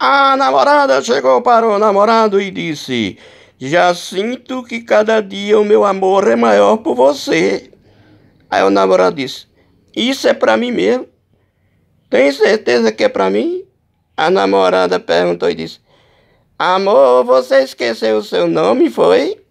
A namorada chegou para o namorado e disse: Já sinto que cada dia o meu amor é maior por você. Aí o namorado disse: Isso é para mim mesmo? Tem certeza que é para mim? A namorada perguntou e disse: Amor, você esqueceu o seu nome, foi?